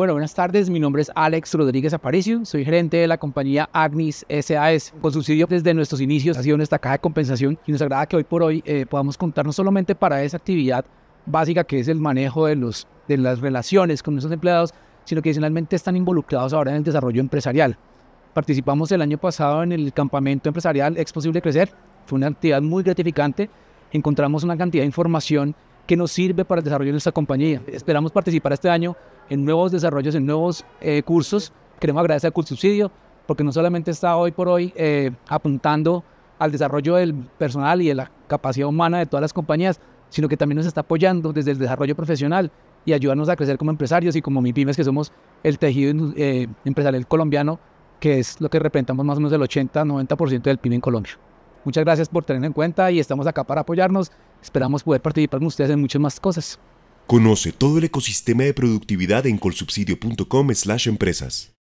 Bueno, buenas tardes. Mi nombre es Alex Rodríguez Aparicio. Soy gerente de la compañía Agnis SAS. Con subsidio desde nuestros inicios ha sido nuestra caja de compensación y nos agrada que hoy por hoy eh, podamos contar no solamente para esa actividad básica que es el manejo de, los, de las relaciones con nuestros empleados, sino que adicionalmente están involucrados ahora en el desarrollo empresarial. Participamos el año pasado en el campamento empresarial Exposible Posible Crecer. Fue una actividad muy gratificante. Encontramos una cantidad de información que nos sirve para el desarrollo de nuestra compañía. Esperamos participar este año en nuevos desarrollos, en nuevos eh, cursos. Queremos agradecer a subsidio porque no solamente está hoy por hoy eh, apuntando al desarrollo del personal y de la capacidad humana de todas las compañías, sino que también nos está apoyando desde el desarrollo profesional y ayudarnos a crecer como empresarios y como MIPIMES, que somos el tejido eh, empresarial colombiano, que es lo que representamos más o menos el 80-90% del PIB en Colombia. Muchas gracias por tener en cuenta y estamos acá para apoyarnos Esperamos poder participar con ustedes en muchas más cosas. Conoce todo el ecosistema de productividad en colsubsidio.com slash empresas.